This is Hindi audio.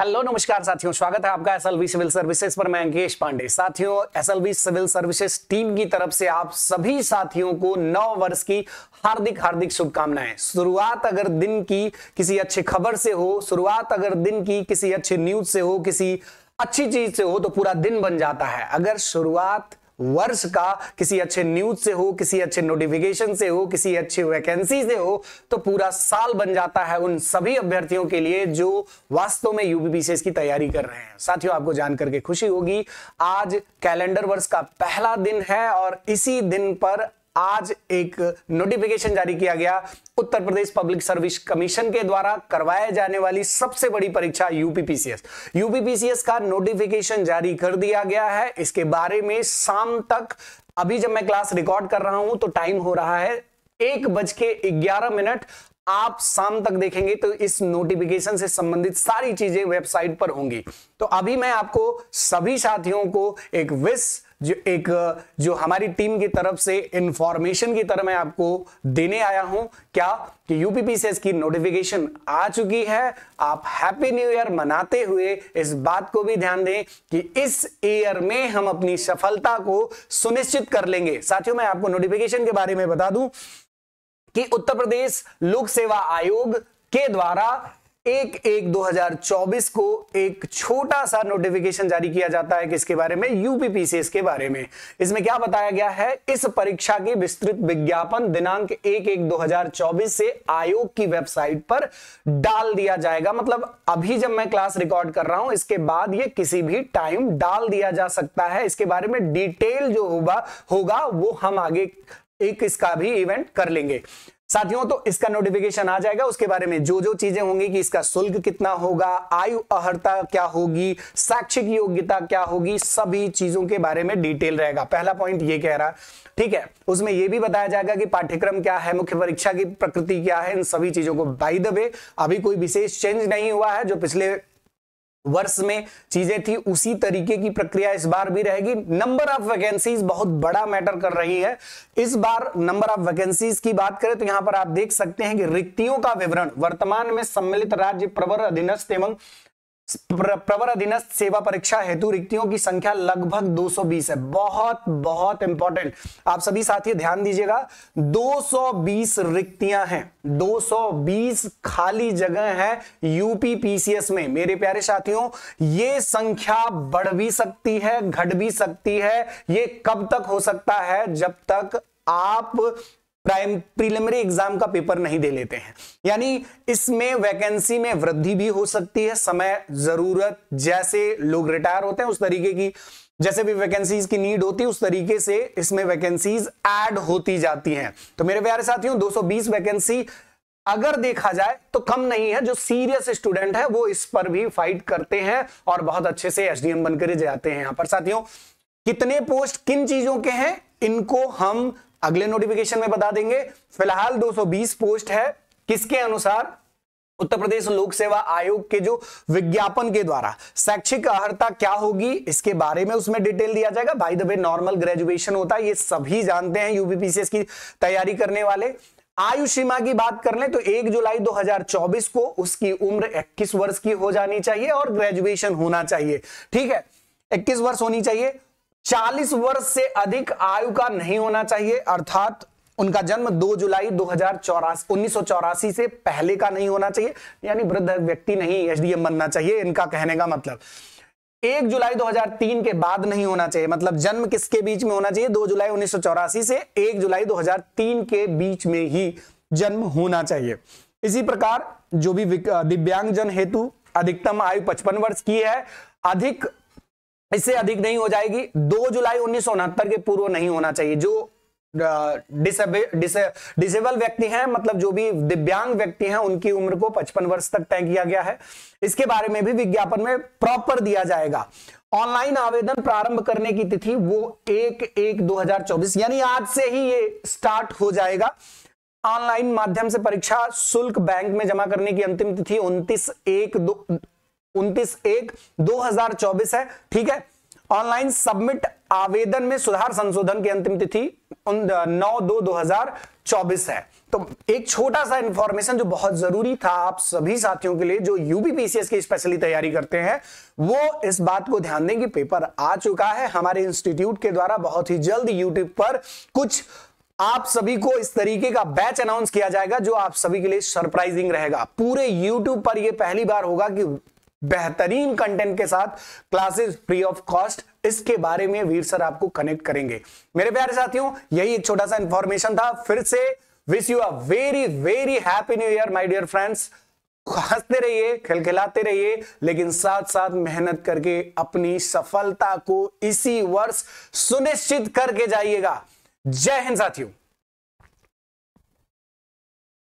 हेलो नमस्कार साथियों स्वागत है आपका एसएलवी सिविल सर्विसेज पर मैं अंकेश पांडे साथियों एसएलवी सिविल सर्विसेज टीम की तरफ से आप सभी साथियों को नव वर्ष की हार्दिक हार्दिक शुभकामनाएं शुरुआत अगर दिन की किसी अच्छी खबर से हो शुरुआत अगर दिन की किसी अच्छी न्यूज से हो किसी अच्छी चीज से हो तो पूरा दिन बन जाता है अगर शुरुआत वर्ष का किसी अच्छे न्यूज से हो किसी अच्छे नोटिफिकेशन से हो किसी अच्छी वैकेंसी से हो तो पूरा साल बन जाता है उन सभी अभ्यर्थियों के लिए जो वास्तव में यूपीपीसीएस की तैयारी कर रहे हैं साथियों आपको जानकर के खुशी होगी आज कैलेंडर वर्ष का पहला दिन है और इसी दिन पर आज एक नोटिफिकेशन जारी किया गया Uttar Pradesh public service commission के द्वारा करवाए जाने वाली सबसे बड़ी परीक्षा यूपीपीसीएस यूपीपीसीएस का नोटिफिकेशन जारी कर दिया गया है इसके बारे में शाम तक अभी जब मैं क्लास रिकॉर्ड कर रहा हूं तो टाइम हो रहा है एक बज के ग्यारह मिनट आप शाम तक देखेंगे तो इस नोटिफिकेशन से संबंधित सारी चीजें वेबसाइट पर होंगी तो अभी मैं आपको सभी साथियों को एक विश जो एक जो हमारी टीम की तरफ से इंफॉर्मेशन की तरह मैं आपको देने आया हूं क्या कि यूपीपीसीएस की नोटिफिकेशन आ चुकी है आप हैप्पी न्यू ईयर मनाते हुए इस बात को भी ध्यान दें कि इस ईयर में हम अपनी सफलता को सुनिश्चित कर लेंगे साथियों मैं आपको नोटिफिकेशन के बारे में बता दूं कि उत्तर प्रदेश लोक सेवा आयोग के द्वारा एक एक 2024 को एक छोटा सा नोटिफिकेशन जारी किया जाता है किसके बारे में यूपीपीसीएस के बारे में इसमें क्या बताया गया है इस परीक्षा के विस्तृत विज्ञापन दिनांक एक एक 2024 से आयोग की वेबसाइट पर डाल दिया जाएगा मतलब अभी जब मैं क्लास रिकॉर्ड कर रहा हूं इसके बाद ये किसी भी टाइम डाल दिया जा सकता है इसके बारे में डिटेल जो होगा होगा वो हम आगे एक इसका भी इवेंट कर लेंगे साथियों तो इसका नोटिफिकेशन आ जाएगा उसके बारे में जो जो चीजें होंगी कि इसका शुल्क कितना होगा आयु अहर्ता क्या होगी शैक्षिक योग्यता क्या होगी सभी चीजों के बारे में डिटेल रहेगा पहला पॉइंट ये कह रहा है ठीक है उसमें यह भी बताया जाएगा कि पाठ्यक्रम क्या है मुख्य परीक्षा की प्रकृति क्या है इन सभी चीजों को बाई द वे अभी कोई विशेष चेंज नहीं हुआ है जो पिछले वर्ष में चीजें थी उसी तरीके की प्रक्रिया इस बार भी रहेगी नंबर ऑफ वैकेंसीज बहुत बड़ा मैटर कर रही है इस बार नंबर ऑफ वैकेंसीज की बात करें तो यहां पर आप देख सकते हैं कि रिक्तियों का विवरण वर्तमान में सम्मिलित राज्य प्रवर अधीनस्थ एवं प्रवर अधीनस्थ सेवा परीक्षा हेतु रिक्तियों की संख्या लगभग 220 है बहुत बहुत इंपॉर्टेंट आप सभी साथी ध्यान दीजिएगा 220 रिक्तियां हैं 220 खाली जगह है यूपी पीसीएस में मेरे प्यारे साथियों ये संख्या बढ़ भी सकती है घट भी सकती है ये कब तक हो सकता है जब तक आप प्राइम प्रीलिमिनरी एग्जाम का पेपर नहीं दे लेते हैं यानी इसमें वैकेंसी में वृद्धि भी हो सकती है समय जरूरत जैसे लोग रिटायर होते हैं उस तरीके की जैसे भी वैकेंसीज की नीड होती है उस तरीके से इसमें वैकेंसीज ऐड होती जाती हैं तो मेरे प्यारे साथियों 220 वैकेंसी अगर देखा जाए तो कम नहीं है जो सीरियस स्टूडेंट है वो इस पर भी फाइट करते हैं और बहुत अच्छे से एसडीएम बनकर जाते हैं यहां पर साथियों कितने पोस्ट किन चीजों के हैं इनको हम अगले नोटिफिकेशन में बता देंगे फिलहाल 220 पोस्ट है किसके अनुसार उत्तर प्रदेश लोक सेवा आयोग के जो विज्ञापन के द्वारा शैक्षिक अर्हता क्या होगी इसके बारे में उसमें डिटेल दिया जाएगा भाई दबे नॉर्मल ग्रेजुएशन होता है ये सभी जानते हैं यूपीपीसीएस की तैयारी करने वाले आयु सीमा की बात कर ले तो 1 जुलाई 2024 को उसकी उम्र 21 वर्ष की हो जानी चाहिए और ग्रेजुएशन होना चाहिए ठीक है 21 वर्ष होनी चाहिए 40 वर्ष से अधिक आयु का नहीं होना चाहिए अर्थात उनका जन्म 2 जुलाई दो हजार से पहले का नहीं होना चाहिए यानी वृद्ध व्यक्ति नहीं एसडीएम बनना चाहिए इनका कहने का मतलब एक जुलाई 2003 के बाद नहीं होना चाहिए मतलब जन्म किसके बीच में होना चाहिए 2 जुलाई उन्नीस से 1 जुलाई 2003 के बीच में ही जन्म होना चाहिए इसी प्रकार जो भी दिव्यांगजन हेतु अधिकतम आयु पचपन वर्ष की है अधिक इससे अधिक नहीं हो जाएगी दो जुलाई उन्नीस के पूर्व नहीं होना चाहिए जो डिसेबल व्यक्ति हैं मतलब जो भी दिव्यांग व्यक्ति हैं उनकी उम्र को 55 वर्ष तक तय किया गया है इसके बारे में भी विज्ञापन में प्रॉपर दिया जाएगा ऑनलाइन आवेदन प्रारंभ करने की तिथि वो एक एक 2024 यानी आज से ही ये स्टार्ट हो जाएगा ऑनलाइन माध्यम से परीक्षा शुल्क बैंक में जमा करने की अंतिम तिथि उन्तीस एक दो उन्तीस एक दो हजार चौबीस है ठीक है ऑनलाइन सबमिट आवेदन में सुधार संशोधन की अंतिम तिथि नौ दो दो हजार चौबीस है तो एक छोटा सा इंफॉर्मेशन जो बहुत जरूरी था आप सभी साथियों के लिए जो यूपीपीसीएस की स्पेशली तैयारी करते हैं वो इस बात को ध्यान दें कि पेपर आ चुका है हमारे इंस्टीट्यूट के द्वारा बहुत ही जल्द यूट्यूब पर कुछ आप सभी को इस तरीके का बैच अनाउंस किया जाएगा जो आप सभी के लिए सरप्राइजिंग रहेगा पूरे यूट्यूब पर यह पहली बार होगा कि बेहतरीन कंटेंट के साथ क्लासेस फ्री ऑफ कॉस्ट इसके बारे में वीर सर आपको कनेक्ट करेंगे मेरे प्यारे साथियों यही एक छोटा सा इंफॉर्मेशन था फिर से wish you a very very happy new year my dear friends हंसते रहिए खिलखिलाते रहिए लेकिन साथ साथ मेहनत करके अपनी सफलता को इसी वर्ष सुनिश्चित करके जाइएगा जय हिंद साथियों